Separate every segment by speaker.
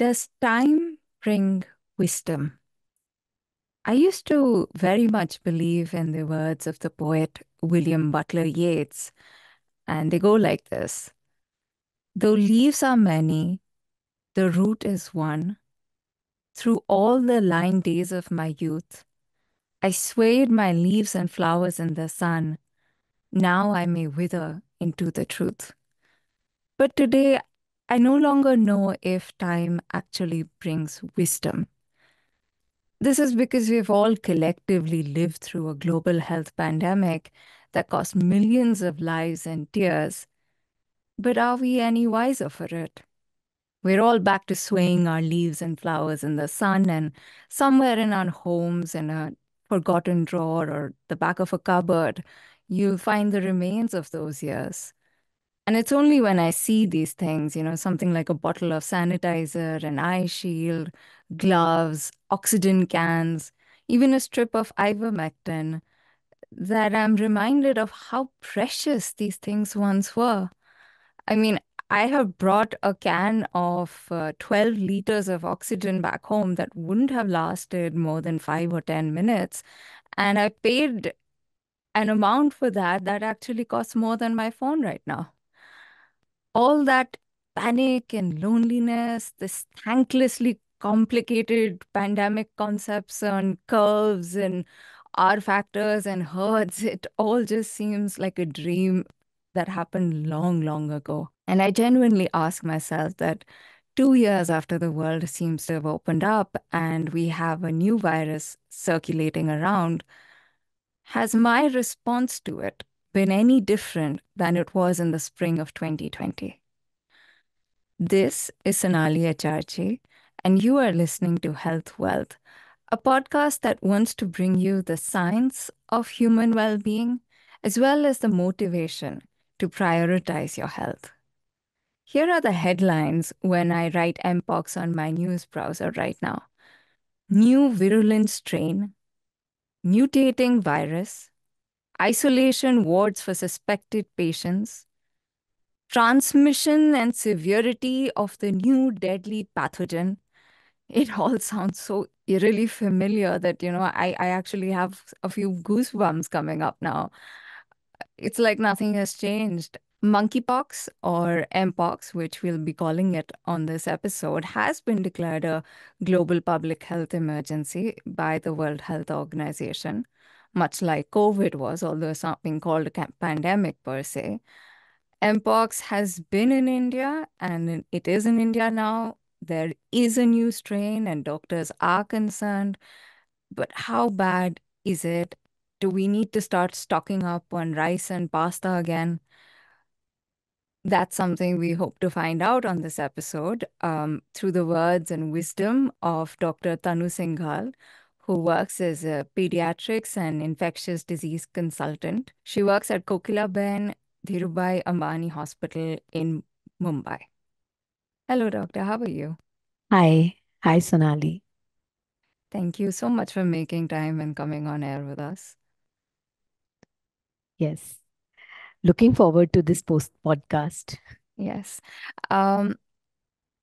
Speaker 1: Does time bring wisdom? I used to very much believe in the words of the poet William Butler Yeats, and they go like this Though leaves are many, the root is one. Through all the line days of my youth, I swayed my leaves and flowers in the sun. Now I may wither into the truth. But today I no longer know if time actually brings wisdom. This is because we've all collectively lived through a global health pandemic that cost millions of lives and tears. But are we any wiser for it? We're all back to swaying our leaves and flowers in the sun and somewhere in our homes in a forgotten drawer or the back of a cupboard, you'll find the remains of those years. And it's only when I see these things, you know, something like a bottle of sanitizer, an eye shield, gloves, oxygen cans, even a strip of ivermectin, that I'm reminded of how precious these things once were. I mean, I have brought a can of uh, 12 liters of oxygen back home that wouldn't have lasted more than five or 10 minutes. And I paid an amount for that that actually costs more than my phone right now all that panic and loneliness, this thanklessly complicated pandemic concepts and curves and R factors and herds, it all just seems like a dream that happened long, long ago. And I genuinely ask myself that two years after the world seems to have opened up and we have a new virus circulating around, has my response to it been any different than it was in the spring of 2020. This is Sonali Acharchi, and you are listening to Health Wealth, a podcast that wants to bring you the science of human well being as well as the motivation to prioritize your health. Here are the headlines when I write MPOX on my news browser right now new virulent strain, mutating virus, isolation wards for suspected patients, transmission and severity of the new deadly pathogen. It all sounds so eerily familiar that, you know, I, I actually have a few goosebumps coming up now. It's like nothing has changed. Monkeypox or Mpox, which we'll be calling it on this episode, has been declared a global public health emergency by the World Health Organization much like COVID was, although it's not being called a pandemic per se. Mpox has been in India and it is in India now. There is a new strain and doctors are concerned. But how bad is it? Do we need to start stocking up on rice and pasta again? That's something we hope to find out on this episode um, through the words and wisdom of Dr. Tanu Singhal, who works as a pediatrics and infectious disease consultant. She works at Kokilaben Dhirubhai Ambani Hospital in Mumbai. Hello, doctor. How are you?
Speaker 2: Hi. Hi, Sonali.
Speaker 1: Thank you so much for making time and coming on air with us.
Speaker 2: Yes. Looking forward to this post podcast. Yes.
Speaker 1: Um,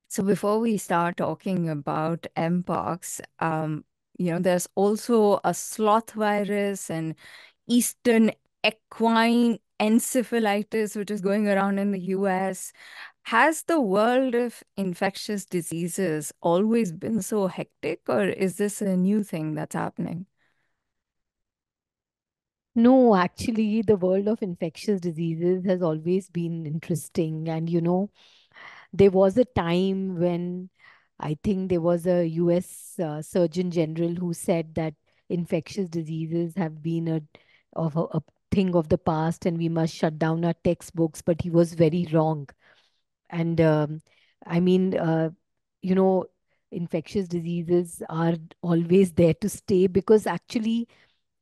Speaker 1: so before we start talking about Mpox, um, you know, there's also a sloth virus and eastern equine encephalitis, which is going around in the US. Has the world of infectious diseases always been so hectic, or is this a new thing that's happening?
Speaker 2: No, actually, the world of infectious diseases has always been interesting. And, you know, there was a time when I think there was a US uh, Surgeon General who said that infectious diseases have been a, of a, a thing of the past and we must shut down our textbooks, but he was very wrong. And um, I mean, uh, you know, infectious diseases are always there to stay because actually,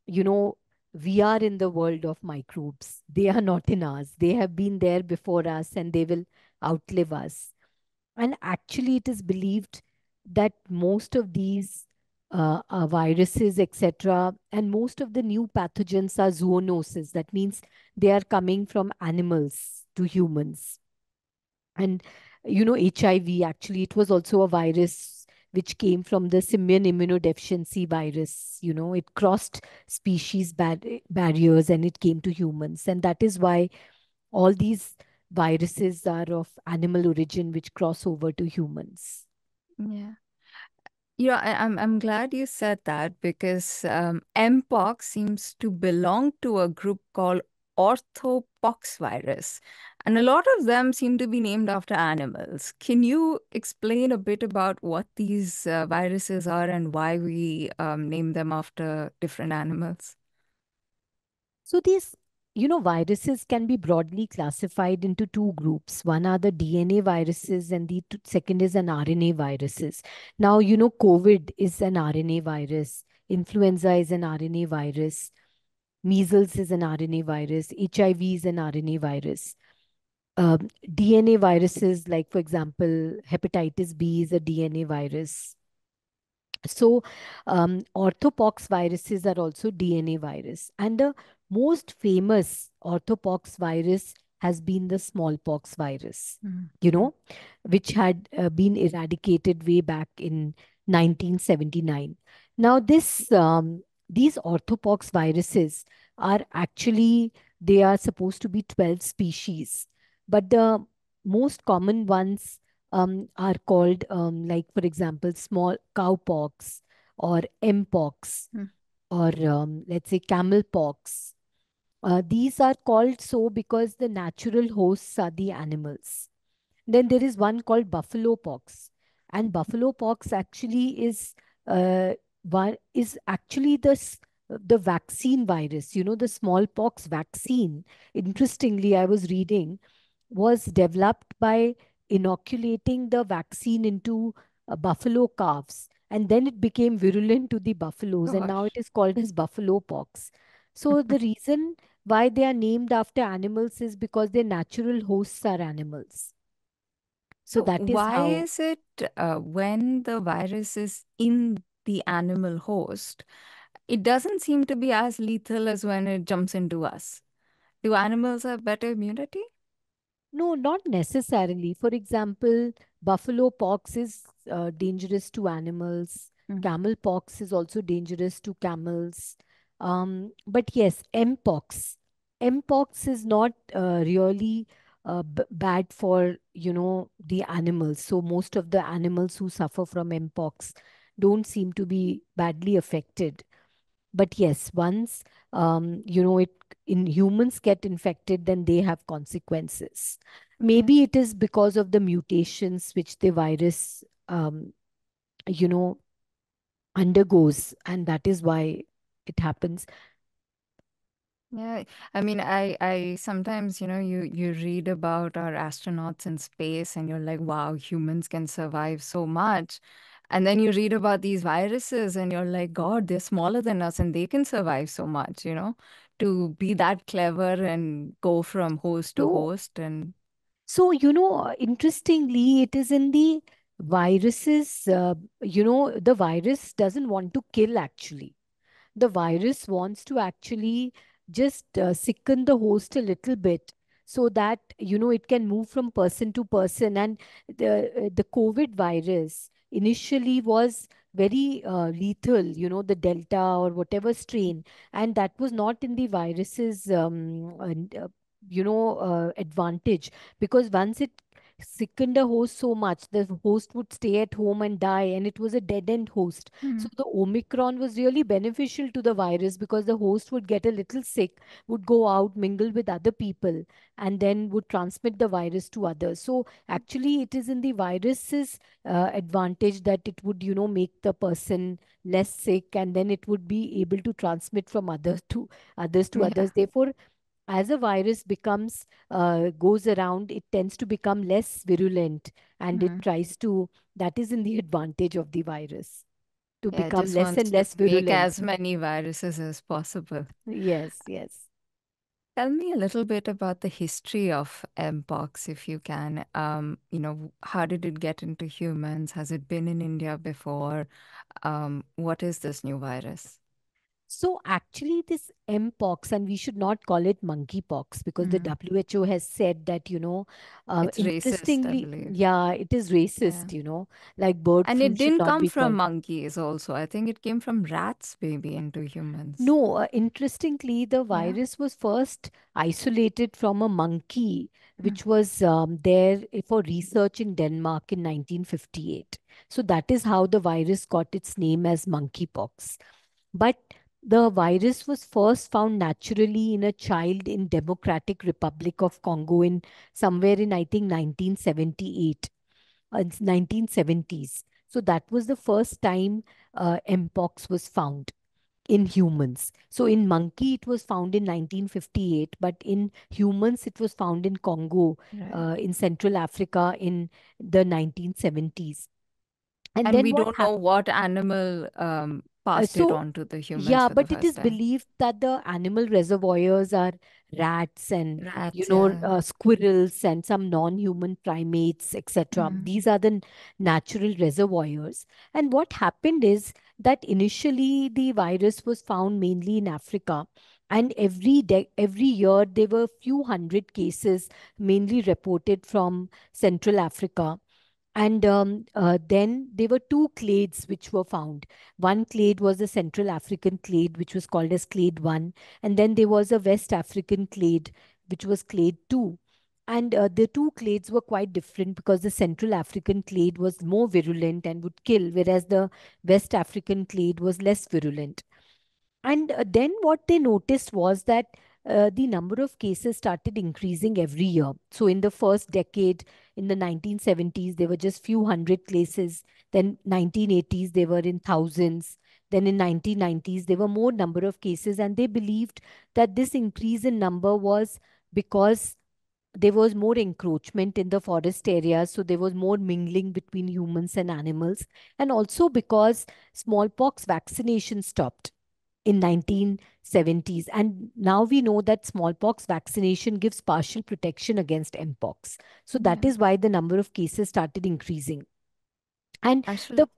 Speaker 2: you know, we are in the world of microbes. They are not in us. They have been there before us and they will outlive us. And actually, it is believed that most of these uh, uh, viruses, etc., and most of the new pathogens are zoonoses. That means they are coming from animals to humans. And, you know, HIV, actually, it was also a virus which came from the simian immunodeficiency virus. You know, it crossed species bar barriers and it came to humans. And that is why all these viruses are of animal origin which cross over to humans.
Speaker 1: Yeah. you I, I'm, I'm glad you said that because um, Mpox seems to belong to a group called orthopox virus, and a lot of them seem to be named after animals. Can you explain a bit about what these uh, viruses are and why we um, name them after different animals? So
Speaker 2: these you know, viruses can be broadly classified into two groups. One are the DNA viruses, and the second is an RNA viruses. Now, you know, COVID is an RNA virus, influenza is an RNA virus, measles is an RNA virus, HIV is an RNA virus. Um, DNA viruses, like for example, hepatitis B is a DNA virus. So, um, orthopox viruses are also DNA virus. And the most famous orthopox virus has been the smallpox virus, mm. you know, which had uh, been eradicated way back in 1979. Now, this um, these orthopox viruses are actually they are supposed to be 12 species, but the most common ones um, are called um, like, for example, small cowpox or mpox mm. or um, let's say camelpox uh, these are called so because the natural hosts are the animals. Then there is one called buffalo pox. And buffalo pox actually is uh, is actually the, the vaccine virus. You know, the smallpox vaccine, interestingly, I was reading, was developed by inoculating the vaccine into uh, buffalo calves. And then it became virulent to the buffaloes. Gosh. And now it is called as buffalo pox. So the reason why they are named after animals is because their natural hosts are animals.
Speaker 1: So, so that is why how... is it uh, when the virus is in the animal host, it doesn't seem to be as lethal as when it jumps into us. Do animals have better immunity? No, not necessarily.
Speaker 2: For example, buffalo pox is uh, dangerous to animals. Mm. Camel pox is also dangerous to camels. Um, but yes, mpox. Mpox is not uh, really uh, bad for you know the animals. So most of the animals who suffer from mpox don't seem to be badly affected. But yes, once um, you know it in humans get infected, then they have consequences. Maybe it is because of the mutations which the virus, um, you know, undergoes, and that is why it happens
Speaker 1: yeah i mean i i sometimes you know you you read about our astronauts in space and you're like wow humans can survive so much and then you read about these viruses and you're like god they're smaller than us and they can survive so much you know to be that clever and go from host to so, host and
Speaker 2: so you know interestingly it is in the viruses uh, you know the virus doesn't want to kill actually the virus wants to actually just uh, sicken the host a little bit so that you know it can move from person to person and the uh, the covid virus initially was very uh, lethal you know the delta or whatever strain and that was not in the virus's um, uh, you know uh, advantage because once it sickened the host so much. The host would stay at home and die, and it was a dead end host. Mm. So the Omicron was really beneficial to the virus because the host would get a little sick, would go out, mingle with other people, and then would transmit the virus to others. So actually, it is in the virus's uh, advantage that it would, you know, make the person less sick, and then it would be able to transmit from others to others to yeah. others. Therefore, as a virus becomes uh, goes around it tends to become less virulent and mm-hmm. it tries to that is in the advantage of the virus to yeah, become less and less virulent make as many
Speaker 1: viruses as possible yes yes Tell me a little bit about the history of Mpox, if you can. Um, you know, how did it get into humans? Has it been in India before? Um, what is this new virus? So actually, this Mpox, and we should not
Speaker 2: call it monkeypox because mm-hmm. the WHO has said that you know, uh, interestingly, racist, yeah, it is racist. Yeah. You know, like bird. And it didn't come from called...
Speaker 1: monkeys. Also, I think it came from rats, maybe into humans.
Speaker 2: No, uh, interestingly, the virus yeah. was first isolated from a monkey, mm-hmm. which was um, there for research in Denmark in 1958. So that is how the virus got its name as monkeypox. But the virus was first found naturally in a child in Democratic Republic of Congo in somewhere in I think 1978, uh, 1970s. So that was the first time uh, Mpox was found in humans. So in monkey, it was found in 1958, but in humans, it was found in Congo, right. uh, in Central Africa in the 1970s. And, and we don't happened,
Speaker 1: know what animal um, passed so, it on to the humans. Yeah, but it is time. believed
Speaker 2: that the animal reservoirs are rats and rats, you know yeah. uh, squirrels and some non-human primates, etc. mm mm-hmm. These are the natural reservoirs. And what happened is that initially the virus was found mainly in Africa. And every de- every year there were a few hundred cases mainly reported from Central Africa and um, uh, then there were two clades which were found. One clade was the Central African clade, which was called as clade one. And then there was a West African clade, which was clade two. And uh, the two clades were quite different because the Central African clade was more virulent and would kill, whereas the West African clade was less virulent. And uh, then what they noticed was that uh, the number of cases started increasing every year. So in the first decade, in the 1970s, there were just few hundred cases. Then 1980s, they were in thousands. Then in 1990s, there were more number of cases. And they believed that this increase in number was because there was more encroachment in the forest areas so there was more mingling between humans and animals and also because smallpox vaccination stopped in 19 70s. And now we know that smallpox vaccination gives partial protection against mpox. So that yeah. is why the number of cases started increasing. And Actually, the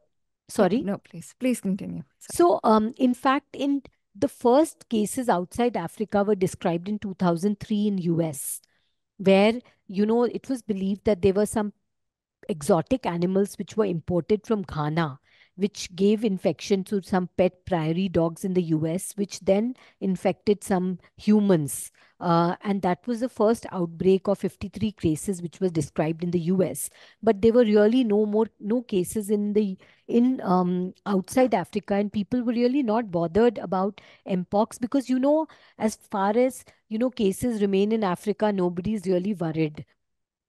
Speaker 2: sorry, no, please, please continue. Sorry. So, um, in fact, in the first cases outside Africa were described in 2003 in US, where you know it was believed that there were some exotic animals which were imported from Ghana which gave infection to some pet priory dogs in the US, which then infected some humans. Uh, and that was the first outbreak of 53 cases which was described in the US. But there were really no more no cases in the in um, outside Africa, and people were really not bothered about mpox because you know as far as you know cases remain in Africa, nobody's really worried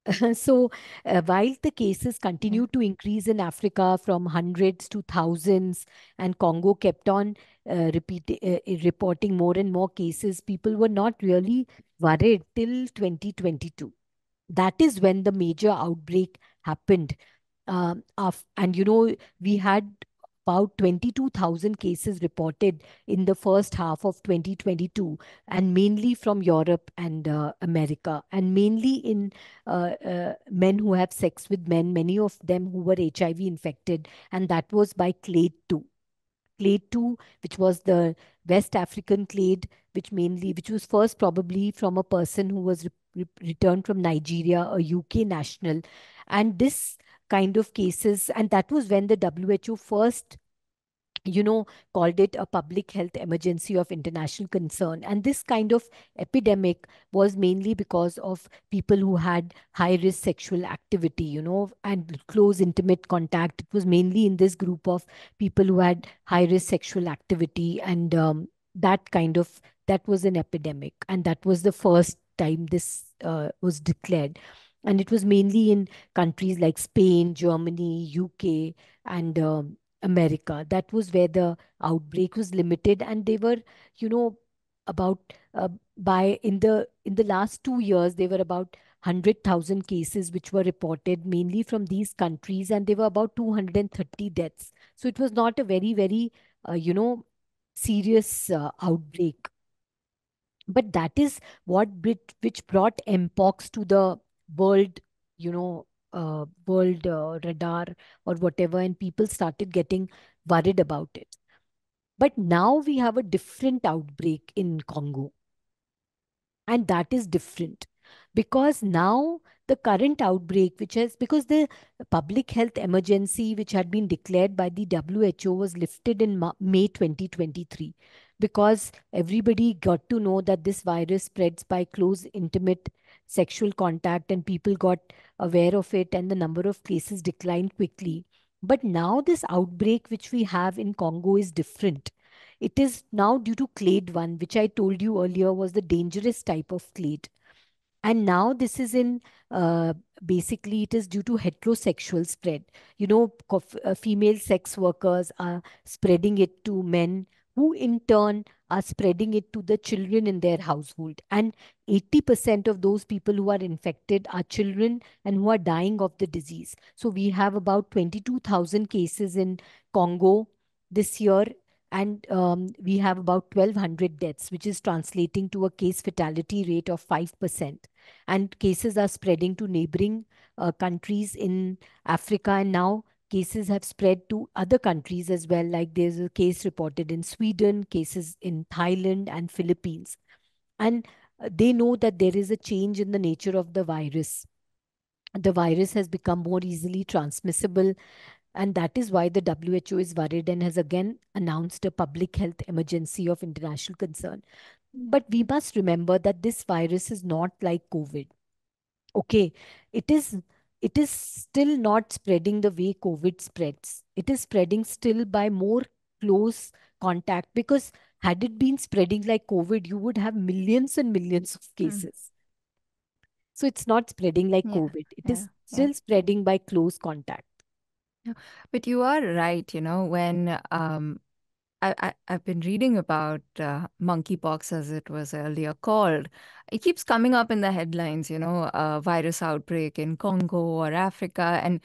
Speaker 2: so uh, while the cases continued to increase in Africa from hundreds to thousands, and Congo kept on uh, repeat, uh, reporting more and more cases, people were not really worried till 2022. That is when the major outbreak happened. Of um, and you know, we had about 22,000 cases reported in the first half of 2022, and mainly from Europe and uh, America, and mainly in uh, uh, men who have sex with men, many of them who were HIV infected, and that was by clade 2. Clade 2, which was the West African clade, which mainly, which was first probably from a person who was re returned from Nigeria, a UK national. And this kind of cases. And that was when the WHO first you know, called it a public health emergency of international concern. And this kind of epidemic was mainly because of people who had high risk sexual activity, you know, and close intimate contact. It was mainly in this group of people who had high risk sexual activity. And um, that kind of, that was an epidemic. And that was the first time this uh, was declared and it was mainly in countries like Spain, Germany, UK, and um, America. That was where the outbreak was limited, and they were, you know, about uh, by in the in the last two years they were about hundred thousand cases which were reported mainly from these countries, and they were about two hundred and thirty deaths. So it was not a very very uh, you know serious uh, outbreak. But that is what which brought mpox to the world, you know, uh, world uh, radar or whatever, and people started getting worried about it. But now we have a different outbreak in Congo. And that is different because now the current outbreak, which has, because the public health emergency, which had been declared by the WHO, was lifted in May 2023, because everybody got to know that this virus spreads by close, intimate sexual contact and people got aware of it and the number of cases declined quickly. But now this outbreak which we have in Congo is different. It is now due to clade 1, which I told you earlier was the dangerous type of clade. And now this is in, uh, basically it is due to heterosexual spread. You know, uh, female sex workers are spreading it to men who in turn are spreading it to the children in their household. And 80% of those people who are infected are children and who are dying of the disease. So we have about 22,000 cases in Congo this year. And um, we have about 1,200 deaths, which is translating to a case fatality rate of 5%. And cases are spreading to neighboring uh, countries in Africa. And now cases have spread to other countries as well, like there's a case reported in Sweden, cases in Thailand and Philippines. And uh, they know that there is a change in the nature of the virus. The virus has become more easily transmissible, and that is why the WHO is worried and has again announced a public health emergency of international concern. But we must remember that this virus is not like COVID. Okay, it is it is still not spreading the way COVID spreads. It is spreading still by more close contact because had it been spreading like COVID, you would have millions and millions of hmm. cases. Mm. So it's not spreading like yeah, COVID. It yeah, is still yeah. spreading by close contact.
Speaker 1: But you are right, you know, when um, I, I, have been reading about uh, monkeypox, as it was earlier called. It keeps coming up in the headlines, you know, uh, virus outbreak in Congo or Africa. And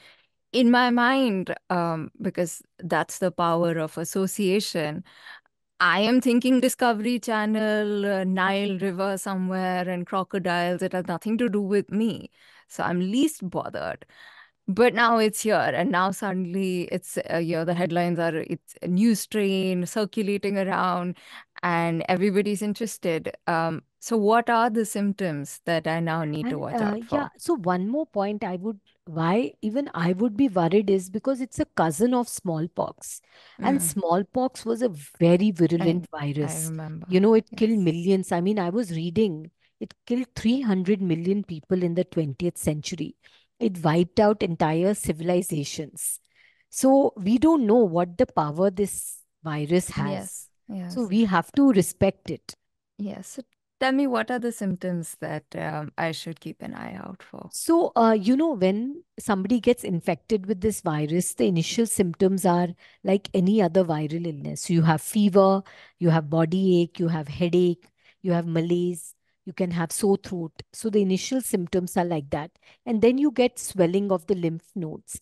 Speaker 1: in my mind, um, because that's the power of association, I am thinking Discovery Channel, uh, Nile River somewhere, and crocodiles. It has nothing to do with me. So I'm least bothered but now it's here and now suddenly it's uh, you know the headlines are it's a new strain circulating around and everybody's interested um, so what are the symptoms that i now need and, to watch uh, out for yeah so one more point i would why
Speaker 2: even i would be worried is because it's a cousin of smallpox mm. and smallpox was a very virulent I, virus I remember. you know it yes. killed millions i mean i was reading it killed 300 million people in the 20th century it wiped out entire civilizations. So we don't know what the power this virus has. Yes, yes. So we have to respect it. Yes. So
Speaker 1: tell me, what are the symptoms that um, I should keep an eye out for?
Speaker 2: So, uh, you know, when somebody gets infected with this virus, the initial symptoms are like any other viral illness. So you have fever, you have body ache, you have headache, you have malaise, you can have sore throat. So the initial symptoms are like that. And then you get swelling of the lymph nodes.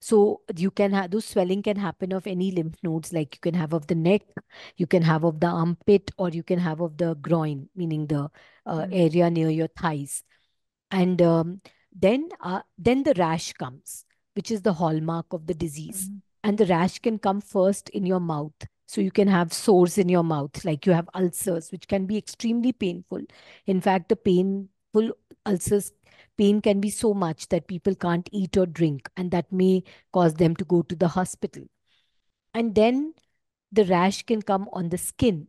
Speaker 2: So you can have those swelling can happen of any lymph nodes, like you can have of the neck, you can have of the armpit, or you can have of the groin, meaning the uh, mm-hmm. area near your thighs. And um, then, uh, then the rash comes, which is the hallmark of the disease. Mm -hmm. And the rash can come first in your mouth. So you can have sores in your mouth, like you have ulcers, which can be extremely painful. In fact, the painful ulcers pain can be so much that people can't eat or drink, and that may cause them to go to the hospital. And then the rash can come on the skin.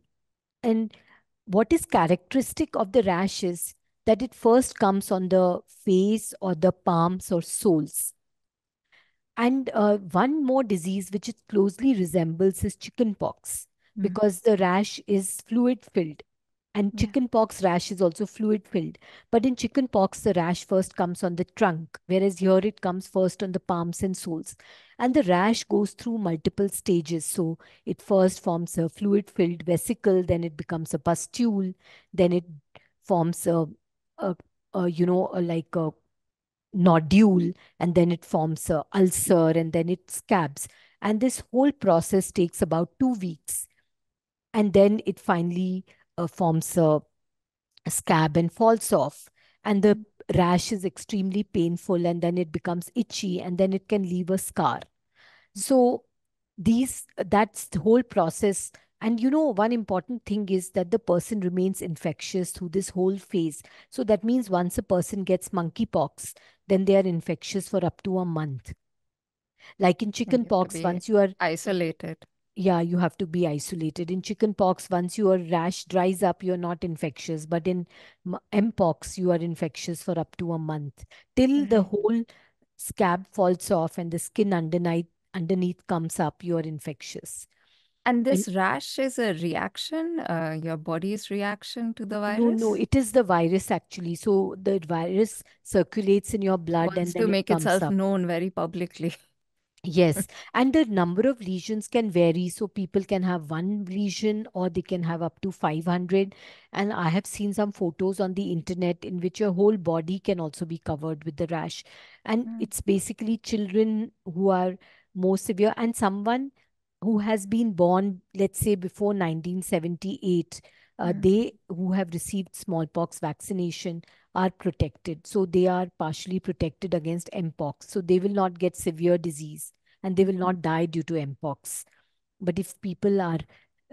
Speaker 2: And what is characteristic of the rash is that it first comes on the face or the palms or soles. And uh, one more disease which it closely resembles is chickenpox mm-hmm. because the rash is fluid filled. And yeah. chickenpox rash is also fluid filled. But in chickenpox, the rash first comes on the trunk, whereas here it comes first on the palms and soles. And the rash goes through multiple stages. So it first forms a fluid filled vesicle, then it becomes a pustule, then it forms a, a, a you know, a, like a nodule and then it forms a ulcer and then it scabs and this whole process takes about 2 weeks and then it finally uh, forms a, a scab and falls off and the rash is extremely painful and then it becomes itchy and then it can leave a scar so these that's the whole process and you know, one important thing is that the person remains infectious through this whole phase. So that means once a person gets monkeypox, then they are infectious for up to a month. Like in chickenpox, once you are isolated. Yeah, you have to be isolated. In chickenpox, once your rash dries up, you're not infectious. But in mpox, you are infectious for up to a month till mm -hmm. the mm-hmm. whole scab falls off and the skin underneath underneath comes up. You are infectious. And this and,
Speaker 1: rash is a reaction, uh, your body's reaction to the virus? No, no, it is the virus actually. So the virus circulates in your blood Wants and then to make it itself up. known very publicly.
Speaker 2: Yes, and the number of lesions can vary. So people can have one lesion or they can have up to 500. And I have seen some photos on the internet in which your whole body can also be covered with the rash. And mm. it's basically children who are more severe and someone who has been born, let's say, before 1978, uh, mm. they who have received smallpox vaccination are protected. So they are partially protected against mpox. So they will not get severe disease and they will hmm. not die due to mpox. But if people are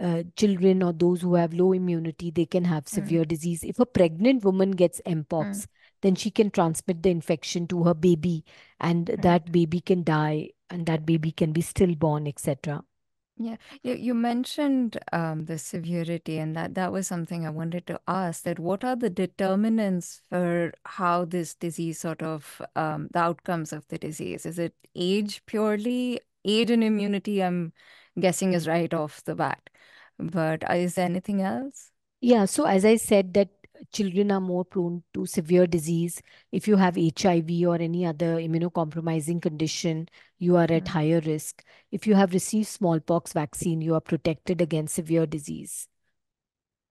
Speaker 2: uh, children or those who have low immunity, they can have hmm. severe mm. disease. If a pregnant woman gets mpox, mm. then she can transmit the infection to her baby, and hmm. that baby can die, and that baby can be stillborn, etc.
Speaker 1: Yeah, you, you mentioned um, the severity, and that that was something I wanted to ask. That what are the determinants for how this disease sort of um, the outcomes of the disease? Is it age purely? Age and immunity, I'm guessing, is right off the bat. But uh, is there anything else?
Speaker 2: Yeah, so as I said, that children are more prone to severe disease. If you have HIV or any other immunocompromising condition, you are at hmm. higher risk. If you have received smallpox vaccine, you are protected against severe disease.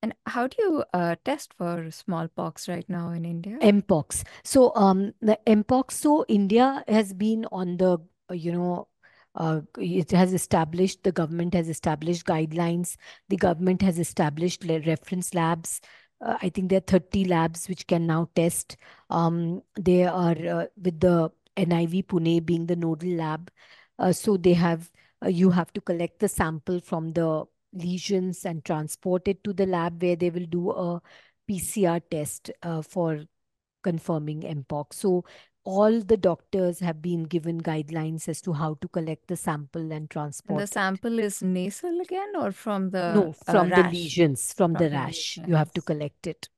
Speaker 1: And how do you uh, test for smallpox right now in India?
Speaker 2: Mpox. So um, the Mpox. So India has been on the uh, you know uh, it has established the government has established guidelines. The government has established reference labs uh, I think there are 30 labs which can now test. Um, they are uh, with the NIV Pune being the nodal lab. Uh, so they have, uh, you have to collect the sample from the lesions and transport it to the lab where they will do a PCR test uh, for confirming MPOC. So all the doctors have been given guidelines as to how to collect the sample and transport. the
Speaker 1: sample it. is nasal again, or from the no uh, from uh, the lesions from, from the rash. The
Speaker 2: you have to collect it.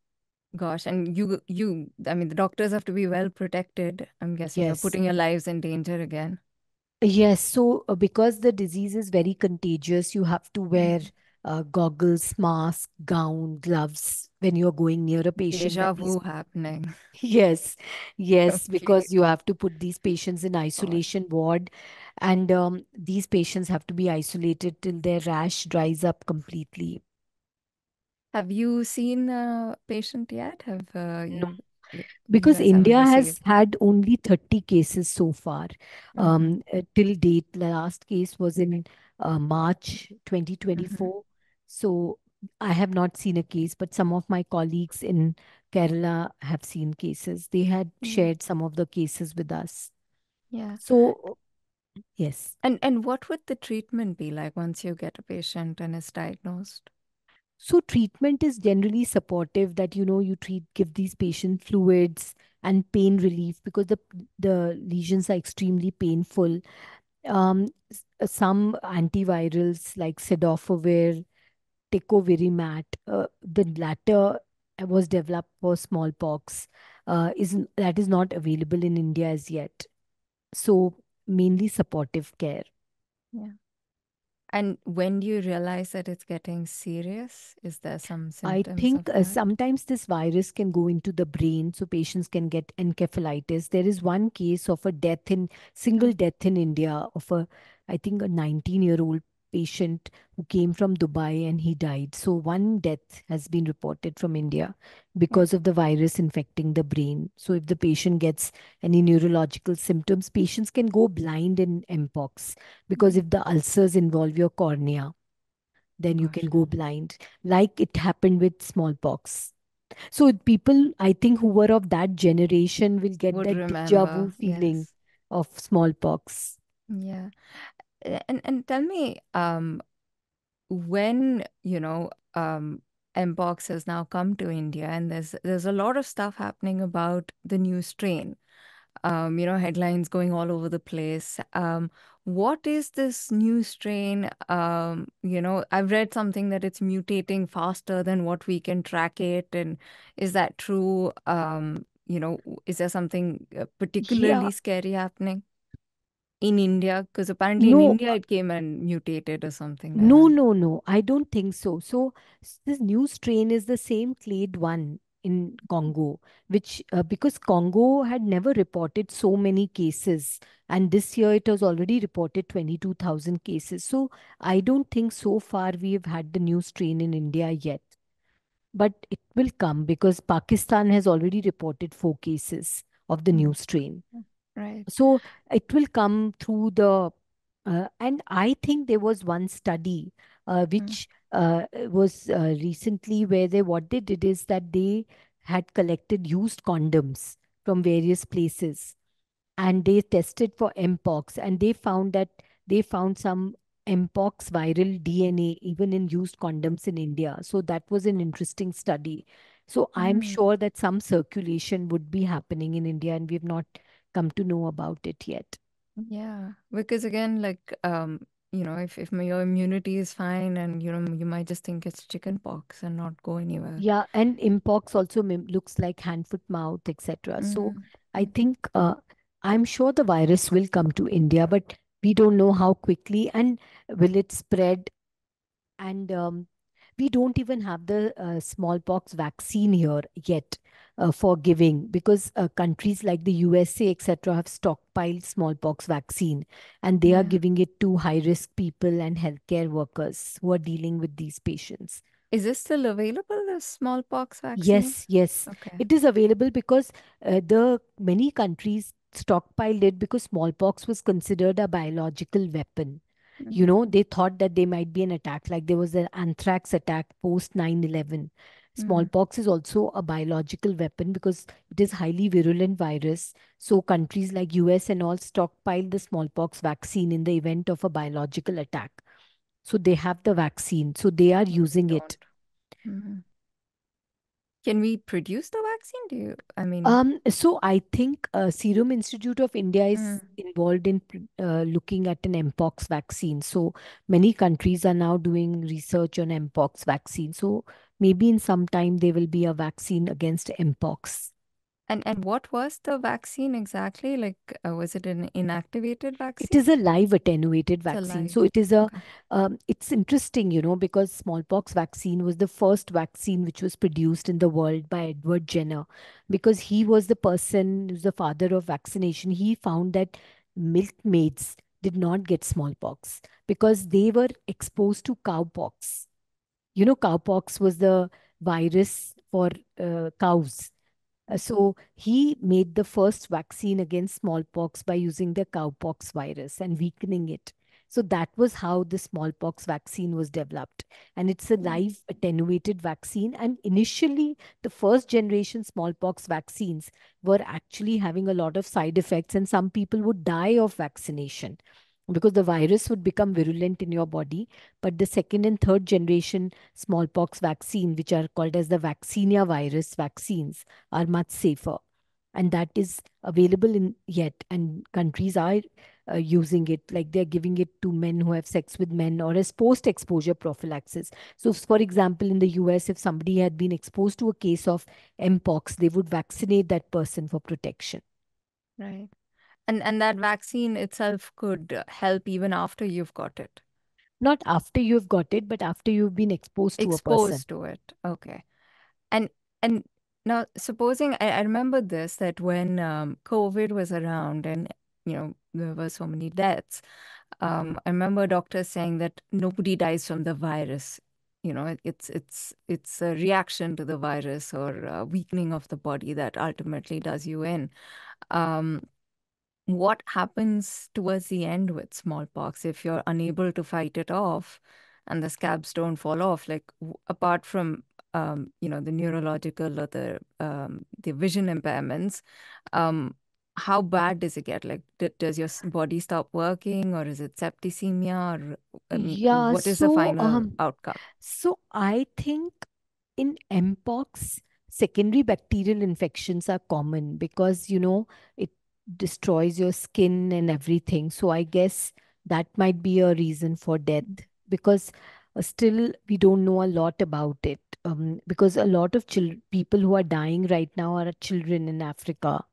Speaker 1: Gosh, and you you I mean the doctors have to be well protected. I'm guessing yes. you're putting your lives in danger again.
Speaker 2: Yes, so uh, because the disease is very contagious, you have to wear. Mm-hmm uh, goggles, mask, gown, gloves when you're going near a patient. Deja vu happening. Yes, yes, okay. because you have to put these patients in isolation oh. ward, and um, these patients have to be isolated till their rash dries up completely.
Speaker 1: Have you seen a patient yet? Have uh, you? No because India has
Speaker 2: had only 30 cases so far. Mm-hmm. Um, uh, till date, the last case was in uh, March 2024. Mm-hmm. So I have not seen a case, but some of my colleagues in Kerala have seen cases. They had mm. shared some of the cases with us.
Speaker 1: Yeah. So yes. And and what would the treatment be like once you get a patient and is diagnosed? So treatment is generally supportive that you know you treat give
Speaker 2: these patients fluids and pain relief because the the lesions are extremely painful. Um, some antivirals like sedofovir, tecovirimat. Uh, the latter was developed for smallpox. Uh, is that is not available in India as yet. So mainly supportive care.
Speaker 1: Yeah. And when do you realize that it's getting serious? Is there some I think
Speaker 2: uh, sometimes this virus can go into the brain, so patients can get encephalitis. There is one case of a death in single death in India of a, I think a 19 year old patient who came from Dubai and he died. So one death has been reported from India because of the virus infecting the brain. So if the patient gets any neurological symptoms, patients can go blind in Mpox because if the ulcers involve your cornea, then you can go blind, like it happened with smallpox. So people, I think, who were of that generation will get Would that remember. deja vu feeling yes. of
Speaker 1: smallpox. Yeah and and tell me um when you know um has now come to india and there's there's a lot of stuff happening about the new strain um you know headlines going all over the place um what is this new strain um you know i've read something that it's mutating faster than what we can track it and is that true um you know is there something uh, particularly yeah. scary happening in India? Because apparently in India uh it came and mutated or something like No, that. no, no.
Speaker 2: I don't think so. So this new strain is the same clade one in Congo, which uh, because Congo had never reported so many cases, and this year it has already reported 22,000 cases. So I don't think so far we have had the new strain in India yet, but it will come because Pakistan has already reported four cases of the hmm. new strain. Hmm. Right. So it will come through the, uh, and I think there was one study uh, mm-hmm. which mm. uh, was uh, recently where they, what they did is that they had collected used condoms from various places and they tested for mpox and they found that they found some mpox viral dna even in used condoms in india so that was an interesting study so i'm mm-hmm. sure that some circulation would be happening in india and we've not come to know about it yet
Speaker 1: yeah because again like um you know if, if your immunity is fine and you know you might just think it's chicken pox and not go anywhere yeah
Speaker 2: and impox also looks like hand foot mouth etc mm-hmm. so i think uh, i'm sure the virus will come to india but we don't know how quickly and will it spread and um, we don't even have the uh, smallpox vaccine here yet uh, for giving because uh, countries like the USA, etc., have stockpiled smallpox vaccine and they yeah. are giving it to high risk people and healthcare workers who are dealing with these patients.
Speaker 1: Is this still available, the smallpox vaccine? Yes, yes. Okay. It
Speaker 2: is available because uh, the many countries stockpiled it because smallpox was considered a biological weapon. Mm-hmm. You know, they thought that they might be an attack, like there was an anthrax attack post 9 11 Smallpox mm-hmm. is also a biological weapon because it is highly virulent virus. So countries like US and all stockpile the smallpox vaccine in the event of a biological attack. So they have the vaccine. So they are using it.
Speaker 1: mm Can we produce the vaccine? Do you? I mean, um.
Speaker 2: So I think uh, Serum Institute of India is mm. involved in uh, looking at an mpox vaccine. So many countries are now doing research on mpox vaccine. So maybe in some time there will be a vaccine against mpox.
Speaker 1: And and what was the vaccine exactly? Like, uh, was it an inactivated vaccine? It is a live attenuated vaccine. Live. So it is a. Um, it's interesting, you know,
Speaker 2: because smallpox vaccine was the first vaccine which was produced in the world by Edward Jenner, because he was the person was the father of vaccination. He found that milkmaids did not get smallpox because they were exposed to cowpox you know, cowpox was the virus for uh, cows. Uh, so he made the first vaccine against smallpox by using the cowpox virus and weakening it. So that was how the smallpox vaccine was developed. And it's a hmm. live attenuated vaccine. And initially, the first generation smallpox vaccines were actually having a lot of side effects, and some people would die of vaccination because the virus would become virulent in your body. But the second and third generation smallpox vaccine, which are called as the vaccinia virus vaccines, are much safer. And that is available in yet, and countries are uh, using it, like they're giving it to men who have sex with men or as post exposure prophylaxis. So, for example, in the US, if somebody had been exposed to a case of Mpox, they would vaccinate that person for protection.
Speaker 1: Right and and that vaccine itself could help even after you've got it
Speaker 2: not after you've got it but after
Speaker 1: you've been exposed to exposed to it okay and and now supposing i, I remember this that when um, covid was around and you know there were so many deaths um, i remember doctors saying that nobody dies from the virus you know it's it's it's a reaction to the virus or weakening of the body that ultimately does you in um, what happens towards the end with smallpox if you're unable to fight it off and the scabs don't fall off like apart from um, you know the neurological or the um, the vision impairments um, how bad does it get like does your body stop working or is it septicemia or um, yeah, what is so, the final um, outcome
Speaker 2: so i think in mpox secondary bacterial infections are common because you know it destroys your skin and everything. So I guess that might be a reason for death because uh, still we don't know a lot about it um, because a lot of chil- people who are dying right now are children in Africa.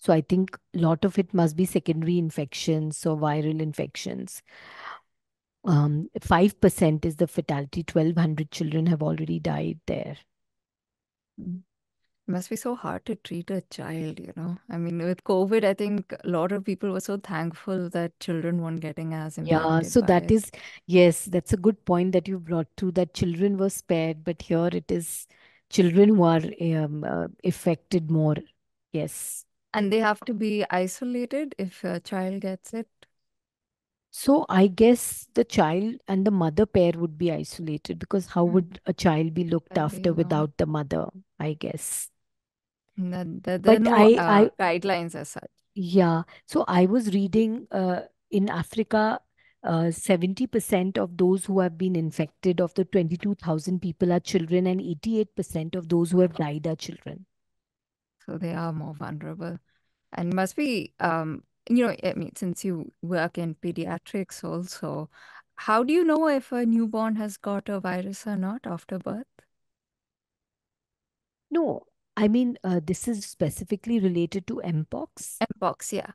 Speaker 2: So I think a lot of it must be secondary infections or viral infections. Um, 5% is the fatality. 1,200 children have already died there.
Speaker 1: Mm must be so hard to treat a child, you know. I mean, with COVID, I think a lot of people were so thankful that children weren't getting as impacted. Yeah, so that it. is
Speaker 2: yes, that's a good point that you brought to that children were spared, but here it is children who are um, uh, affected more. Yes.
Speaker 1: And they have to be isolated if a child gets it.
Speaker 2: So I guess the child and the mother pair would be isolated because how mm. would a child be looked I after without the mother? I guess.
Speaker 1: The, the, but no I, uh, I guidelines as such.
Speaker 2: Yeah. So I was reading uh, in Africa, uh, 70% of those who have been infected of the
Speaker 1: 22,000 people are children and 88% of those who have died are children. So they are more vulnerable and must be, um, you know, I mean, since you work in pediatrics also, how do you know if a newborn has got a virus or not after birth? No, I mean, uh, this is specifically related to Mpox. Mpox, yeah.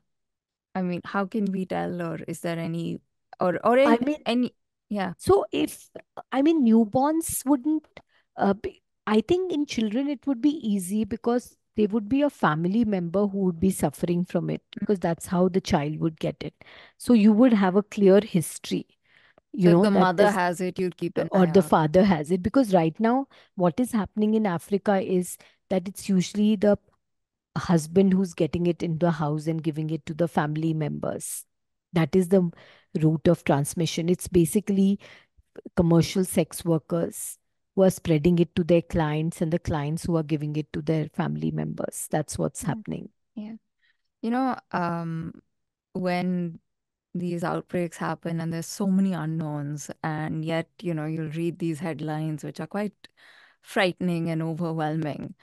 Speaker 1: I mean, how can we tell, or is there any, or or any, I mean, any, yeah. So if I mean,
Speaker 2: newborns wouldn't. Uh, be, I think in children it would be easy because they would be a family member who would be suffering from it mm-hmm. because that's how the child would get it. So you would have a clear history. You so know, the mother this, has
Speaker 1: it, you'd keep it, or the out.
Speaker 2: father has it. Because right now, what is happening in Africa is that it's usually the husband who's getting it in the house and giving it to the family members. That is the route of transmission. It's basically commercial sex workers who are spreading it to their clients and the clients who are giving it to their family members. That's what's yeah. Hmm. happening.
Speaker 1: Yeah. You know, um, when these outbreaks happen and there's so many unknowns, and yet, you know, you'll read these headlines, which are quite frightening and overwhelming.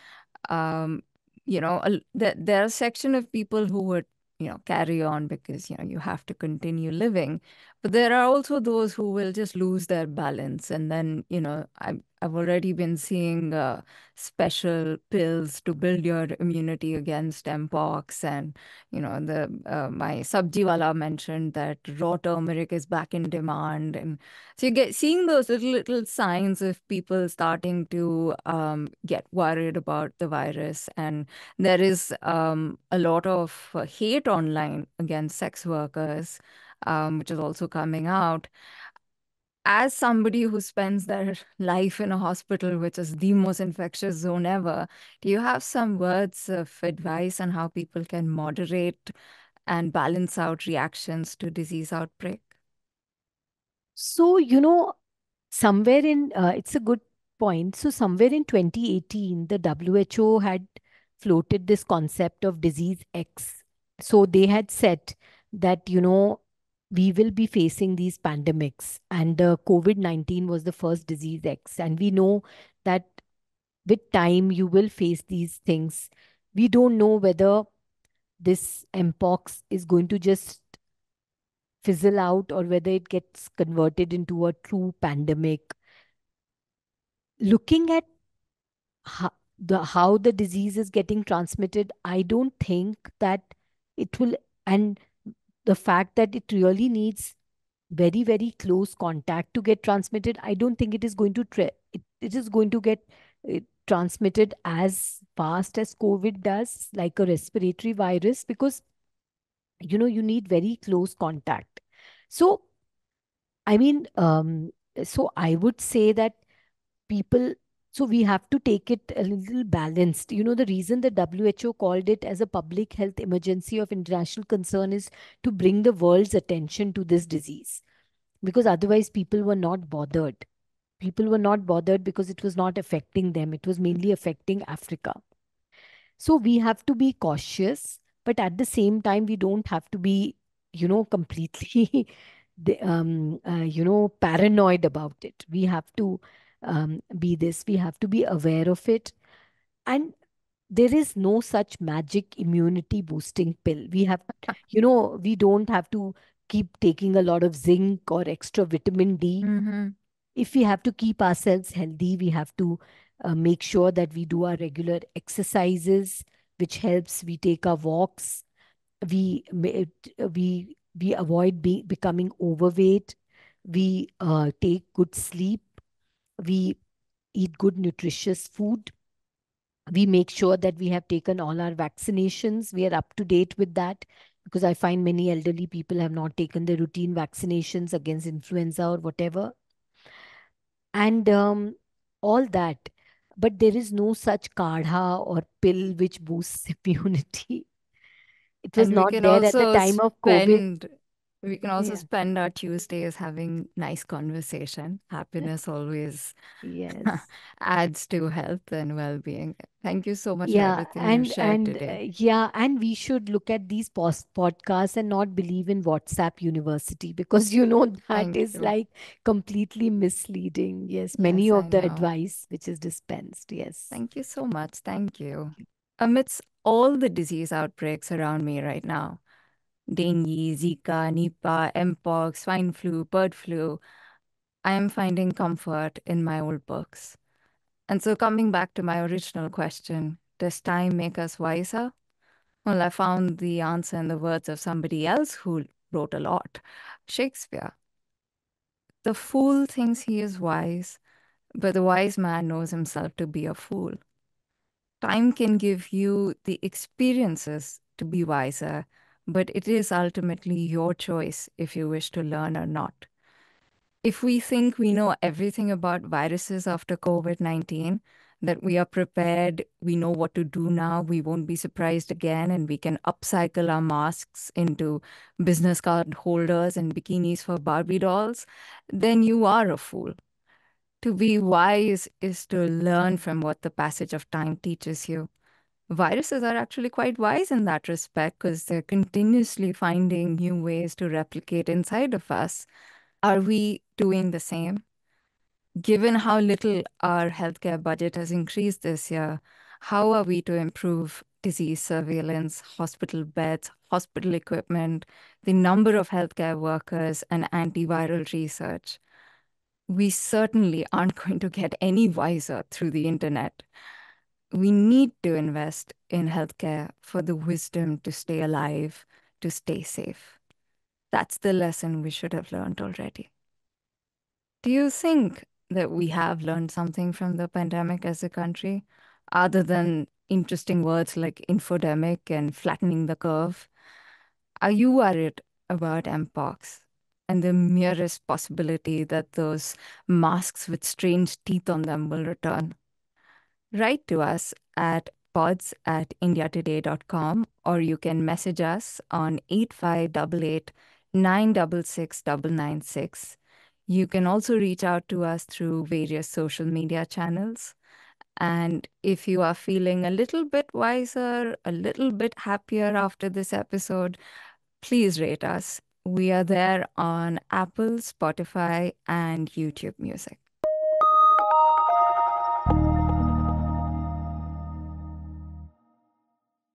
Speaker 1: Um, you know, a, there are a section of people who would, you know, carry on because, you know, you have to continue living. But there are also those who will just lose their balance. And then, you know, I've, I've already been seeing uh, special pills to build your immunity against mpox. And, you know, the uh, my Sabjiwala mentioned that raw turmeric is back in demand. And so you get seeing those little, little signs of people starting to um, get worried about the virus. And there is um, a lot of uh, hate online against sex workers um, which is also coming out. As somebody who spends their life in a hospital, which is the most infectious zone ever, do you have some words of advice on how people can moderate and balance out reactions to disease outbreak? So, you know, somewhere in,
Speaker 2: uh, it's a good point. So, somewhere in 2018, the WHO had floated this concept of disease X. So, they had said that, you know, we will be facing these pandemics. And uh, COVID 19 was the first disease X. And we know that with time, you will face these things. We don't know whether this mpox is going to just fizzle out or whether it gets converted into a true pandemic looking at how the, how the disease is getting transmitted i don't think that it will and the fact that it really needs very very close contact to get transmitted i don't think it is going to tra- it, it is going to get eh, transmitted as fast as covid does like a respiratory virus because you know you need very close contact so i mean um so i would say that people so we have to take it a little balanced. You know, the reason the WHO called it as a public health emergency of international concern is to bring the world's attention to this disease because otherwise people were not bothered. People were not bothered because it was not affecting them, it was mainly affecting Africa. So we have to be cautious, but at the same time, we don't have to be, you know, completely. The, um, uh, you know, paranoid about it. We have to um, be this. We have to be aware of it. And there is no such magic immunity boosting pill. We have, you know, we don't have to keep taking a lot of zinc or extra vitamin D. Mm-hmm. If we have to keep ourselves healthy, we have to uh, make sure that we do our regular exercises, which helps. We take our walks. We uh, we we avoid be, becoming overweight. We uh, take good sleep we eat good, nutritious food. We make sure that we have taken all our vaccinations. We are up to date with that because I find many elderly people have not taken their routine vaccinations against influenza or whatever. And um, all that. But there is no such kadha or pill which boosts immunity. It was not there at the time of COVID.
Speaker 1: We can also yeah. spend our Tuesdays having nice conversation. Happiness always yes. adds to health and well-being. Thank you so much yeah, and, and, today. Uh,
Speaker 2: yeah, and we should look at these post- podcasts and not believe in WhatsApp University because you know that Thank is you. like completely misleading. Yes, many yes, of I the know. advice
Speaker 1: which is dispensed. Yes. Thank you so much. Thank you. Amidst all the disease outbreaks around me right now, dengue, Zika, Nipah, Mpox, swine flu, bird flu, I am finding comfort in my old books. And so, coming back to my original question, does time make us wiser? Well, I found the answer in the words of somebody else who wrote a lot Shakespeare. The fool thinks he is wise, but the wise man knows himself to be a fool. Time can give you the experiences to be wiser, but it is ultimately your choice if you wish to learn or not. If we think we know everything about viruses after COVID 19, that we are prepared, we know what to do now, we won't be surprised again, and we can upcycle our masks into business card holders and bikinis for Barbie dolls, then you are a fool. To be wise is to learn from what the passage of time teaches you viruses are actually quite wise in that respect because they're continuously finding new ways to replicate inside of us. Are we doing the same? Given how little our healthcare budget has increased this year, how are we to improve disease surveillance, hospital beds, hospital equipment, the number of healthcare workers, and antiviral research? We certainly aren't going to get any wiser through the internet we need to invest in healthcare for the wisdom to stay alive, to stay safe. That's the lesson we should have learned already. Do you think that we have learned something from the pandemic as a country, other than interesting words like infodemic and flattening the curve? Are you worried about Mpox and the merest possibility that those masks with strange teeth on them will return? write to us at pods at indiatoday.com or you can message us on 8588 966 You can also reach out to us through various social media channels. And if you are feeling a little bit wiser, a little bit happier after this episode, please rate us. We are there on Apple, Spotify, and YouTube Music.